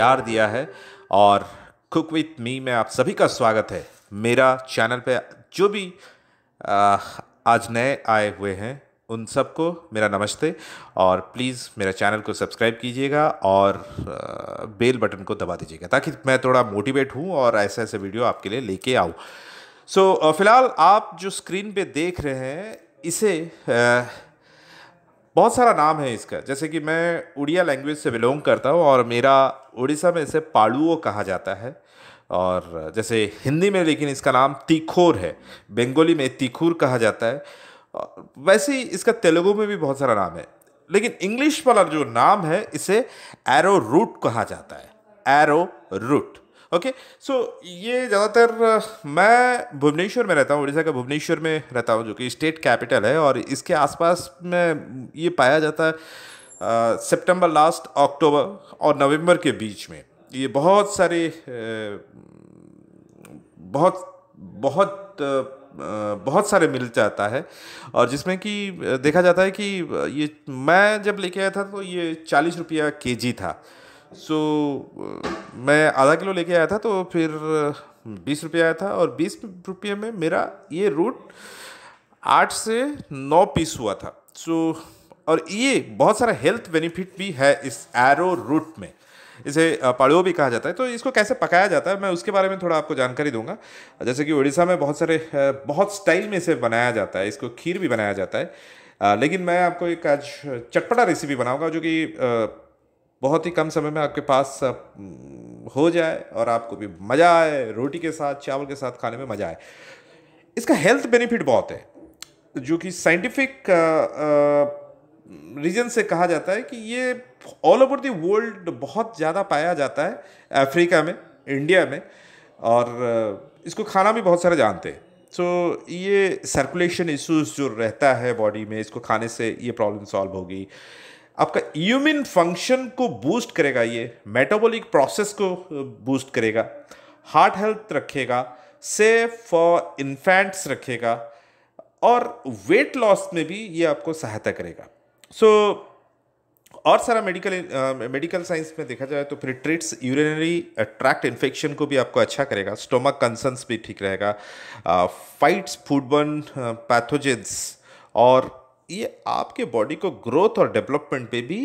प्यार दिया है और कुक विथ मी में आप सभी का स्वागत है मेरा चैनल पे जो भी आज नए आए हुए हैं उन सबको मेरा नमस्ते और प्लीज़ मेरा चैनल को सब्सक्राइब कीजिएगा और बेल बटन को दबा दीजिएगा ताकि मैं थोड़ा मोटिवेट हूँ और ऐसे ऐसे वीडियो आपके लिए लेके आऊँ सो so, फ़िलहाल आप जो स्क्रीन पे देख रहे हैं इसे आ, बहुत सारा नाम है इसका जैसे कि मैं उड़िया लैंग्वेज से बिलोंग करता हूँ और मेरा उड़ीसा में इसे पाड़ुओ कहा जाता है और जैसे हिंदी में लेकिन इसका नाम तीखोर है बंगाली में तीखूर कहा जाता है वैसे ही इसका तेलुगु में भी बहुत सारा नाम है लेकिन इंग्लिश वाला जो नाम है इसे एरो रूट कहा जाता है एरो रूट ओके सो ये ज़्यादातर मैं भुवनेश्वर में रहता हूँ उड़ीसा के भुवनेश्वर में रहता हूँ जो कि स्टेट कैपिटल है और इसके आसपास में ये पाया जाता है सितंबर लास्ट अक्टूबर और नवंबर के बीच में ये बहुत सारे बहुत बहुत बहुत सारे मिल जाता है और जिसमें कि देखा जाता है कि ये मैं जब लेके आया था तो ये चालीस रुपया के जी था सो so, मैं आधा किलो लेके आया था तो फिर बीस रुपये आया था और बीस रुपये में मेरा ये रूट आठ से नौ पीस हुआ था सो so, और ये बहुत सारा हेल्थ बेनिफिट भी है इस एरो रूट में इसे पाड़ो भी कहा जाता है तो इसको कैसे पकाया जाता है मैं उसके बारे में थोड़ा आपको जानकारी दूंगा जैसे कि उड़ीसा में बहुत सारे बहुत स्टाइल में इसे बनाया जाता है इसको खीर भी बनाया जाता है लेकिन मैं आपको एक आज चटपटा रेसिपी बनाऊंगा जो कि बहुत ही कम समय में आपके पास हो जाए और आपको भी मज़ा आए रोटी के साथ चावल के साथ खाने में मज़ा आए इसका हेल्थ बेनिफिट बहुत है जो कि साइंटिफिक रीजन से कहा जाता है कि ये ऑल ओवर द वर्ल्ड बहुत ज़्यादा पाया जाता है अफ्रीका में इंडिया में और इसको खाना भी बहुत सारे जानते हैं सो so, ये सर्कुलेशन इश्यूज जो रहता है बॉडी में इसको खाने से ये प्रॉब्लम सॉल्व होगी आपका इम्यून फंक्शन को बूस्ट करेगा ये मेटाबॉलिक प्रोसेस को बूस्ट करेगा हार्ट हेल्थ रखेगा सेफ फॉर इन्फेंट्स रखेगा और वेट लॉस में भी ये आपको सहायता करेगा सो so, और सारा मेडिकल मेडिकल साइंस में देखा जाए तो फिर ट्रिट्स यूरिनरी अट्रैक्ट इन्फेक्शन को भी आपको अच्छा करेगा स्टोमक कंसर्न्स भी ठीक रहेगा फाइट्स फूडबर्न पैथोजेंस और ये आपके बॉडी को ग्रोथ और डेवलपमेंट पे भी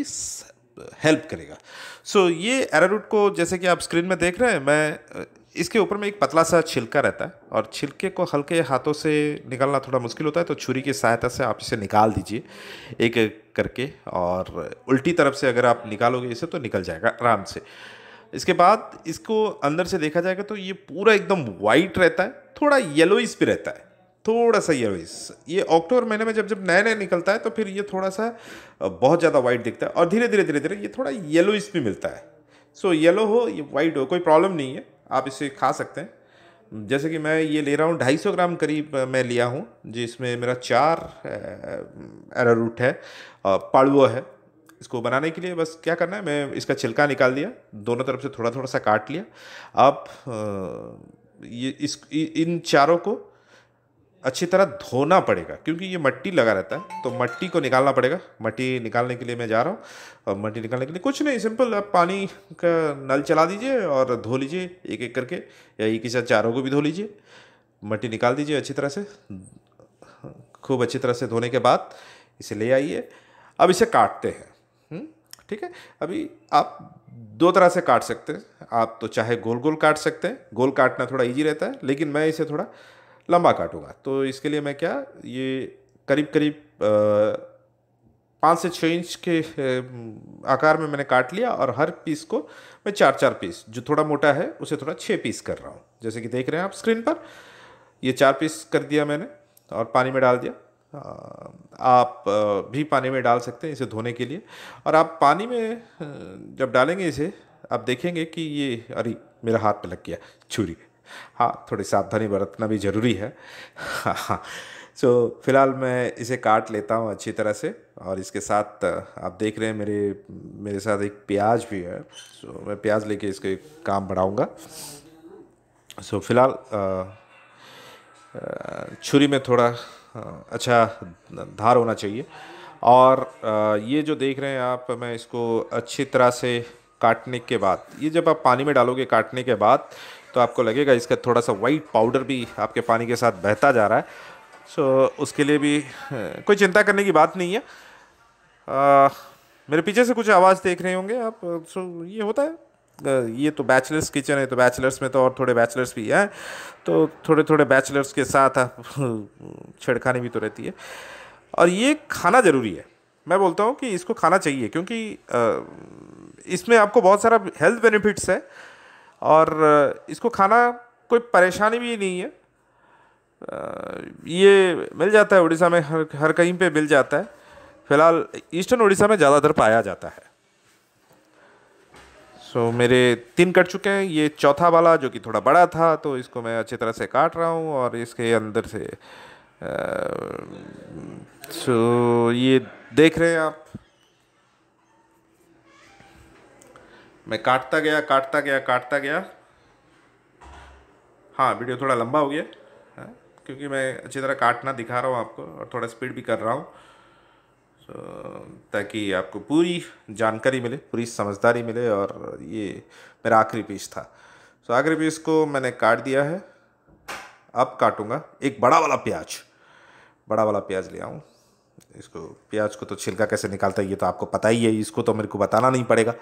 हेल्प करेगा सो so, ये एरारूट को जैसे कि आप स्क्रीन में देख रहे हैं मैं इसके ऊपर में एक पतला सा छिलका रहता है और छिलके को हल्के हाथों से निकालना थोड़ा मुश्किल होता है तो छुरी की सहायता से आप इसे निकाल दीजिए एक एक करके और उल्टी तरफ से अगर आप निकालोगे इसे तो निकल जाएगा आराम से इसके बाद इसको अंदर से देखा जाएगा तो ये पूरा एकदम वाइट रहता है थोड़ा येलोइस भी रहता है थोड़ा सा ये ये अक्टूबर महीने में जब जब नया नया निकलता है तो फिर ये थोड़ा सा बहुत ज़्यादा वाइट दिखता है और धीरे धीरे धीरे धीरे ये थोड़ा येलो भी मिलता है सो so, येलो हो ये वाइट हो कोई प्रॉब्लम नहीं है आप इसे खा सकते हैं जैसे कि मैं ये ले रहा हूँ 250 ग्राम करीब मैं लिया हूँ जिसमें मेरा चार एरारूट है पाड़ुओ है इसको बनाने के लिए बस क्या करना है मैं इसका छिलका निकाल दिया दोनों तरफ से थोड़ा थोड़ा सा काट लिया अब ये इस इन चारों को अच्छी तरह धोना पड़ेगा क्योंकि ये मट्टी लगा रहता है तो मट्टी को निकालना पड़ेगा मट्टी निकालने के लिए मैं जा रहा हूँ और मट्टी निकालने के लिए कुछ नहीं सिंपल आप पानी का नल चला दीजिए और धो लीजिए एक एक करके या एक ही साथ चारों को भी धो लीजिए मट्टी निकाल दीजिए अच्छी तरह से खूब अच्छी तरह से धोने के बाद इसे ले आइए अब इसे काटते हैं हम्म, ठीक है अभी आप दो तरह से काट सकते हैं आप तो चाहे गोल गोल काट सकते हैं गोल काटना थोड़ा ईजी रहता है लेकिन मैं इसे थोड़ा लंबा काटूंगा तो इसके लिए मैं क्या ये करीब करीब पाँच से छः इंच के आकार में मैंने काट लिया और हर पीस को मैं चार चार पीस जो थोड़ा मोटा है उसे थोड़ा छः पीस कर रहा हूँ जैसे कि देख रहे हैं आप स्क्रीन पर ये चार पीस कर दिया मैंने और पानी में डाल दिया आप भी पानी में डाल सकते हैं इसे धोने के लिए और आप पानी में जब डालेंगे इसे आप देखेंगे कि ये अरे मेरा हाथ पे लग गया छुरी हाँ थोड़ी सावधानी बरतना भी ज़रूरी है हाँ सो हाँ। so, फिलहाल मैं इसे काट लेता हूँ अच्छी तरह से और इसके साथ आप देख रहे हैं मेरे मेरे साथ एक प्याज भी है सो so, मैं प्याज लेके इसके काम बढ़ाऊँगा सो so, फिलहाल छुरी में थोड़ा अच्छा धार होना चाहिए और ये जो देख रहे हैं आप मैं इसको अच्छी तरह से काटने के बाद ये जब आप पानी में डालोगे काटने के बाद तो आपको लगेगा इसका थोड़ा सा वाइट पाउडर भी आपके पानी के साथ बहता जा रहा है सो उसके लिए भी कोई चिंता करने की बात नहीं है आ, मेरे पीछे से कुछ आवाज़ देख रहे होंगे आप सो ये होता है ये तो बैचलर्स किचन है तो बैचलर्स में तो और थोड़े बैचलर्स भी हैं तो थोड़े थोड़े बैचलर्स के साथ आप छेड़खानी भी तो रहती है और ये खाना ज़रूरी है मैं बोलता हूँ कि इसको खाना चाहिए क्योंकि इसमें आपको बहुत सारा हेल्थ बेनिफिट्स है और इसको खाना कोई परेशानी भी नहीं है ये मिल जाता है उड़ीसा में हर हर कहीं पे मिल जाता है फिलहाल ईस्टर्न उड़ीसा में ज़्यादातर पाया जाता है सो so, मेरे तीन कट चुके हैं ये चौथा वाला जो कि थोड़ा बड़ा था तो इसको मैं अच्छी तरह से काट रहा हूँ और इसके अंदर से सो so, ये देख रहे हैं आप मैं काटता गया काटता गया काटता गया हाँ वीडियो थोड़ा लंबा हो गया है हाँ, क्योंकि मैं अच्छी तरह काटना दिखा रहा हूँ आपको और थोड़ा स्पीड भी कर रहा हूँ तो ताकि आपको पूरी जानकारी मिले पूरी समझदारी मिले और ये मेरा आखिरी पीस था तो आखिरी पीस को मैंने काट दिया है अब काटूँगा एक बड़ा वाला प्याज बड़ा वाला प्याज ले आऊँ इसको प्याज को तो छिलका कैसे निकालता है ये तो आपको पता ही है इसको तो मेरे को बताना नहीं पड़ेगा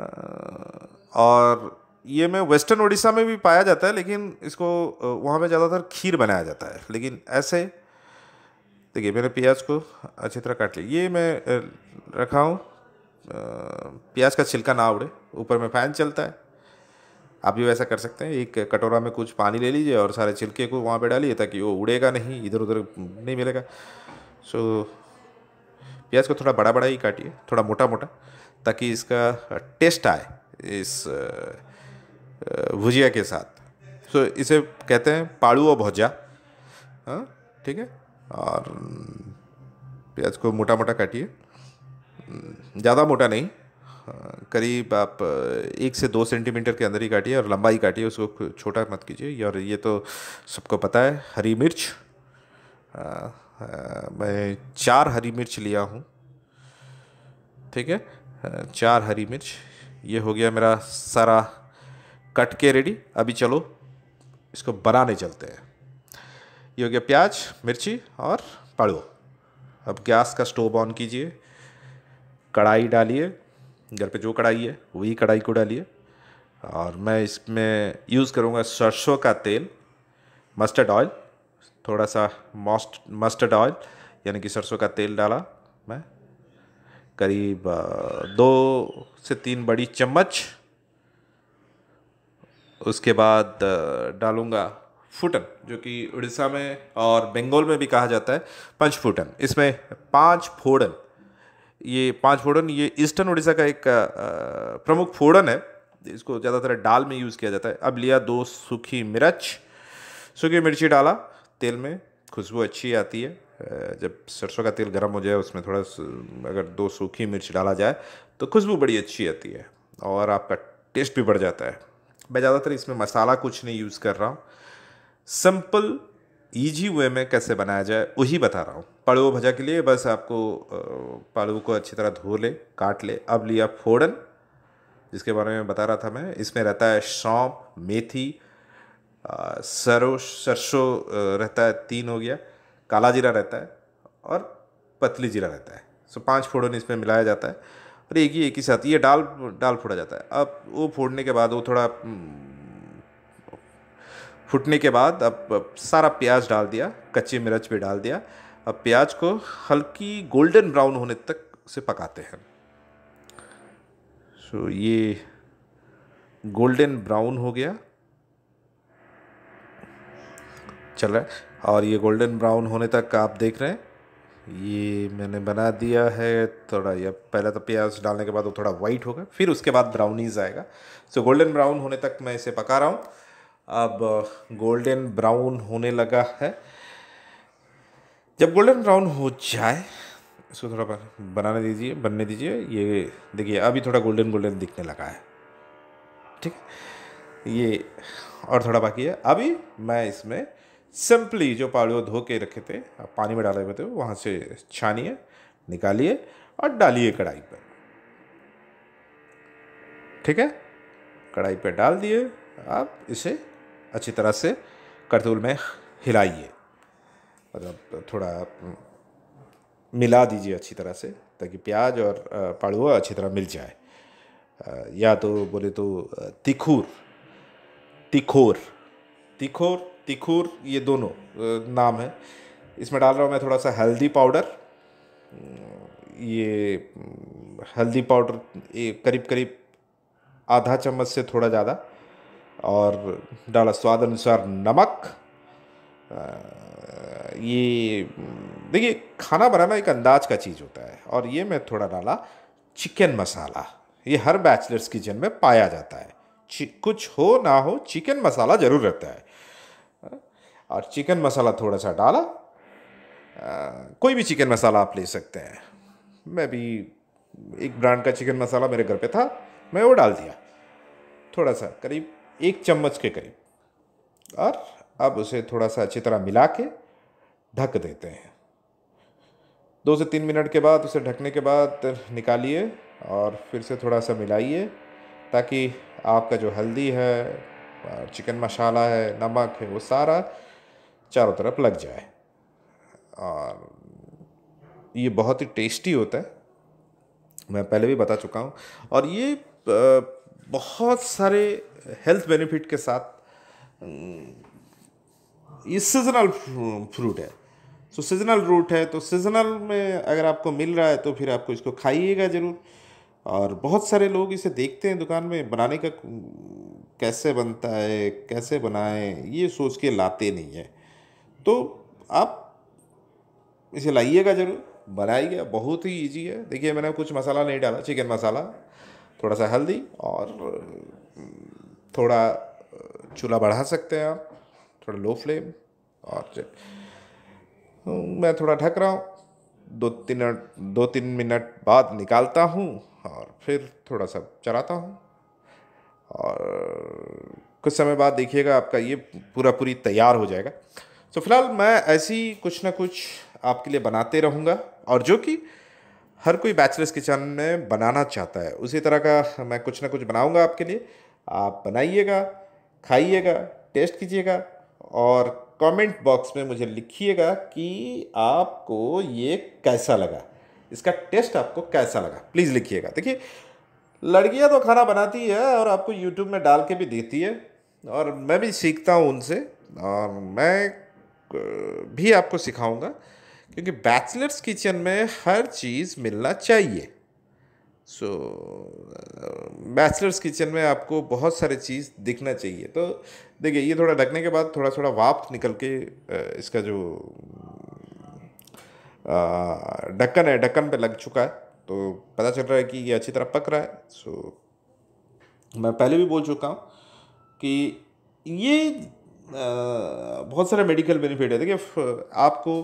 और ये मैं वेस्टर्न उड़ीसा में भी पाया जाता है लेकिन इसको वहाँ पे ज़्यादातर खीर बनाया जाता है लेकिन ऐसे देखिए मैंने प्याज को अच्छी तरह काट ली ये मैं रखा हूँ प्याज का छिलका ना उड़े ऊपर में फैन चलता है आप भी वैसा कर सकते हैं एक कटोरा में कुछ पानी ले लीजिए और सारे छिलके को वहाँ पे डालिए ताकि वो उड़ेगा नहीं इधर उधर नहीं मिलेगा सो प्याज को थोड़ा बड़ा बड़ा ही काटिए थोड़ा मोटा मोटा ताकि इसका टेस्ट आए इस भुजिया के साथ तो इसे कहते हैं पाड़ू और भुजा हाँ ठीक है और प्याज को मोटा मोटा काटिए ज़्यादा मोटा नहीं हाँ, करीब आप एक से दो सेंटीमीटर के अंदर ही काटिए और लंबाई काटिए उसको छोटा मत कीजिए और ये तो सबको पता है हरी मिर्च आ, हाँ, आ, हाँ, मैं चार हरी मिर्च लिया हूँ ठीक है चार हरी मिर्च ये हो गया मेरा सारा कट के रेडी अभी चलो इसको बनाने चलते हैं ये हो गया प्याज मिर्ची और पड़ो अब गैस का स्टोव ऑन कीजिए कढ़ाई डालिए घर पे जो कढ़ाई है वही कढ़ाई को डालिए और मैं इसमें यूज़ करूँगा सरसों का तेल मस्टर्ड ऑयल थोड़ा सा मस्ट मस्टर्ड ऑयल यानी कि सरसों का तेल डाला मैं करीब दो से तीन बड़ी चम्मच उसके बाद डालूँगा फुटन जो कि उड़ीसा में और बंगाल में भी कहा जाता है पंच फुटन इसमें पांच फोड़न ये पांच फोड़न ये ईस्टर्न उड़ीसा का एक प्रमुख फोड़न है इसको ज़्यादातर डाल में यूज़ किया जाता है अब लिया दो सूखी मिर्च सूखी मिर्ची डाला तेल में खुशबू अच्छी आती है जब सरसों का तेल गर्म हो जाए उसमें थोड़ा अगर दो सूखी मिर्च डाला जाए तो खुशबू बड़ी अच्छी आती है और आपका टेस्ट भी बढ़ जाता है मैं ज़्यादातर इसमें मसाला कुछ नहीं यूज़ कर रहा हूँ सिंपल ईजी वे में कैसे बनाया जाए वही बता रहा हूँ पड़ो भजा के लिए बस आपको पड़ो को अच्छी तरह धो ले काट ले अब लिया फोड़न जिसके बारे में बता रहा था मैं इसमें रहता है सौंप मेथी सरो सरसों रहता है तीन हो गया काला जीरा रहता है और पतली जीरा रहता है सो पाँच फोड़न इसमें मिलाया जाता है और एक ही एक ही साथ ये डाल डाल फोड़ा जाता है अब वो फोड़ने के बाद वो थोड़ा हम्म, फूटने के बाद अब सारा प्याज डाल दिया कच्ची मिर्च भी डाल दिया अब प्याज को हल्की गोल्डन ब्राउन होने तक उसे पकाते हैं सो ये गोल्डन ब्राउन हो गया चल रहा है और ये गोल्डन ब्राउन होने तक आप देख रहे हैं ये मैंने बना दिया है थोड़ा ये पहले तो प्याज डालने के बाद वो थोड़ा वाइट होगा फिर उसके बाद ब्राउनीज आएगा सो गोल्डन ब्राउन होने तक मैं इसे पका रहा हूँ अब गोल्डन uh, ब्राउन होने लगा है जब गोल्डन ब्राउन हो जाए इसको थोड़ा बनाने दीजिए बनने दीजिए ये देखिए अभी थोड़ा गोल्डन गोल्डन दिखने लगा है ठीक है ये और थोड़ा बाकी है अभी मैं इसमें सिंपली जो पाड़े धो के रखे थे आप पानी में डाले हुए थे वहाँ से छानिए निकालिए और डालिए कढ़ाई पर ठीक है कढ़ाई पर डाल दिए आप इसे अच्छी तरह से करतूल में हिलाइए मतलब थोड़ा हम्म, मिला दीजिए अच्छी तरह से ताकि प्याज और पाड़ुआ अच्छी तरह मिल जाए या तो बोले तो तिखूर तिखोर तिखोर तिखूर ये दोनों नाम है इसमें डाल रहा हूँ मैं थोड़ा सा हल्दी पाउडर ये हल्दी पाउडर करीब करीब आधा चम्मच से थोड़ा ज़्यादा और डाला स्वाद अनुसार नमक ये देखिए खाना बनाना एक अंदाज का चीज़ होता है और ये मैं थोड़ा डाला चिकन मसाला ये हर बैचलर्स किचन में पाया जाता है कुछ हो ना हो चिकन मसाला ज़रूर रहता है और चिकन मसाला थोड़ा सा डाला आ, कोई भी चिकन मसाला आप ले सकते हैं मैं भी एक ब्रांड का चिकन मसाला मेरे घर पे था मैं वो डाल दिया थोड़ा सा करीब एक चम्मच के करीब और अब उसे थोड़ा सा अच्छी तरह मिला के ढक देते हैं दो से तीन मिनट के बाद उसे ढकने के बाद निकालिए और फिर से थोड़ा सा मिलाइए ताकि आपका जो हल्दी है चिकन मसाला है नमक है वो सारा चारों तरफ लग जाए और ये बहुत ही टेस्टी होता है मैं पहले भी बता चुका हूँ और ये बहुत सारे हेल्थ बेनिफिट के साथ ये सीजनल फ्रूट है सो सीजनल रूट है तो सीजनल में अगर आपको मिल रहा है तो फिर आपको इसको खाइएगा ज़रूर और बहुत सारे लोग इसे देखते हैं दुकान में बनाने का कैसे बनता है कैसे बनाएं ये सोच के लाते नहीं है तो आप इसे लाइएगा ज़रूर बनाइएगा बहुत ही ईजी है देखिए मैंने कुछ मसाला नहीं डाला चिकन मसाला थोड़ा सा हल्दी और थोड़ा चूल्हा बढ़ा सकते हैं आप थोड़ा लो फ्लेम और मैं थोड़ा ढक रहा हूँ दो तीन मिनट दो तीन मिनट बाद निकालता हूँ और फिर थोड़ा सा चलाता हूँ और कुछ समय बाद देखिएगा आपका ये पूरा पूरी तैयार हो जाएगा तो फिलहाल मैं ऐसी कुछ ना कुछ आपके लिए बनाते रहूँगा और जो कि हर कोई बैचलर्स किचन में बनाना चाहता है उसी तरह का मैं कुछ ना कुछ बनाऊँगा आपके लिए आप बनाइएगा खाइएगा टेस्ट कीजिएगा और कमेंट बॉक्स में मुझे लिखिएगा कि आपको ये कैसा लगा इसका टेस्ट आपको कैसा लगा प्लीज़ लिखिएगा देखिए लड़कियाँ तो खाना बनाती है और आपको यूट्यूब में डाल के भी देती है और मैं भी सीखता हूँ उनसे और मैं भी आपको सिखाऊंगा क्योंकि बैचलर्स किचन में हर चीज़ मिलना चाहिए सो बैचलर्स किचन में आपको बहुत सारे चीज़ दिखना चाहिए तो देखिए ये थोड़ा ढकने के बाद थोड़ा थोड़ा वाप निकल के इसका जो ढक्कन है ढक्कन पे लग चुका है तो पता चल रहा है कि ये अच्छी तरह पक रहा है सो मैं पहले भी बोल चुका हूँ कि ये बहुत सारे मेडिकल बेनिफिट है देखिए आपको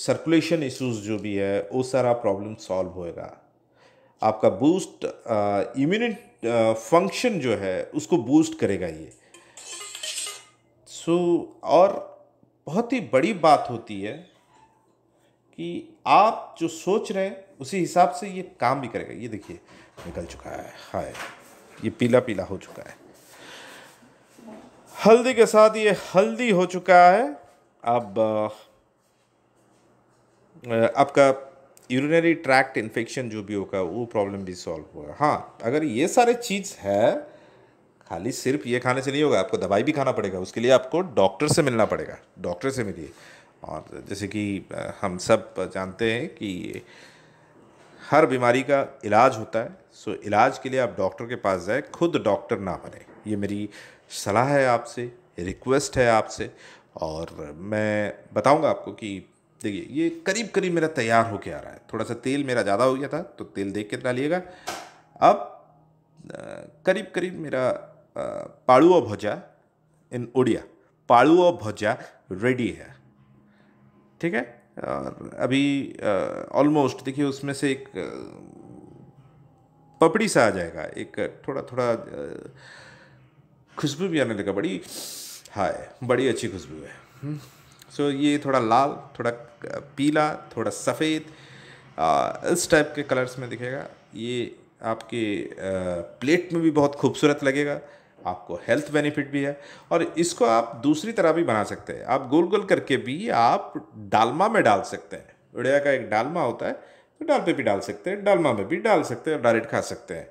सर्कुलेशन इश्यूज जो भी है वो सारा प्रॉब्लम सॉल्व होएगा आपका बूस्ट इम्यूनिट फंक्शन जो है उसको बूस्ट करेगा ये सो so, और बहुत ही बड़ी बात होती है कि आप जो सोच रहे हैं उसी हिसाब से ये काम भी करेगा ये देखिए निकल चुका है हाय ये पीला पीला हो चुका है हल्दी के साथ ये हल्दी हो चुका है अब आपका यूरिनरी ट्रैक्ट इन्फेक्शन जो भी होगा वो प्रॉब्लम भी सॉल्व होगा हाँ अगर ये सारे चीज़ है खाली सिर्फ ये खाने से नहीं होगा आपको दवाई भी खाना पड़ेगा उसके लिए आपको डॉक्टर से मिलना पड़ेगा डॉक्टर से मिलिए और जैसे कि हम सब जानते हैं कि हर बीमारी का इलाज होता है सो इलाज के लिए आप डॉक्टर के पास जाए खुद डॉक्टर ना बने ये मेरी सलाह है आपसे रिक्वेस्ट है आपसे और मैं बताऊंगा आपको कि देखिए ये करीब करीब मेरा तैयार होके आ रहा है थोड़ा सा तेल मेरा ज़्यादा हो गया था तो तेल देख के डालिएगा अब करीब करीब मेरा पाड़ुआ भजा इन उड़िया पाड़ुआ भजा रेडी है ठीक है और अभी ऑलमोस्ट देखिए उसमें से एक पपड़ी सा आ जाएगा एक थोड़ा थोड़ा खुशबू भी आने लगा बड़ी हाय बड़ी अच्छी खुशबू है सो हम्म, so, ये थोड़ा लाल थोड़ा पीला थोड़ा सफ़ेद इस टाइप के कलर्स में दिखेगा ये आपके प्लेट में भी बहुत खूबसूरत लगेगा आपको हेल्थ बेनिफिट भी है और इसको आप दूसरी तरह भी बना सकते हैं आप गोल गोल करके भी आप डालमा में डाल सकते हैं उड़िया का एक डालमा होता है तो डाल पे भी डाल सकते हैं डालमा में भी डाल सकते हैं और डायरेक्ट खा सकते हैं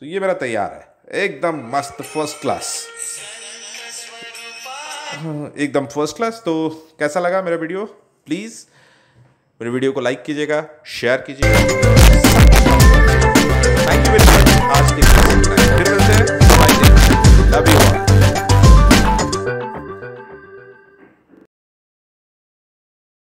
तो ये मेरा तैयार है एकदम मस्त फर्स्ट क्लास एकदम फर्स्ट क्लास तो कैसा लगा मेरा वीडियो प्लीज़ मेरे वीडियो को लाइक कीजिएगा शेयर कीजिएगा थैंक यू वेरी मच आज के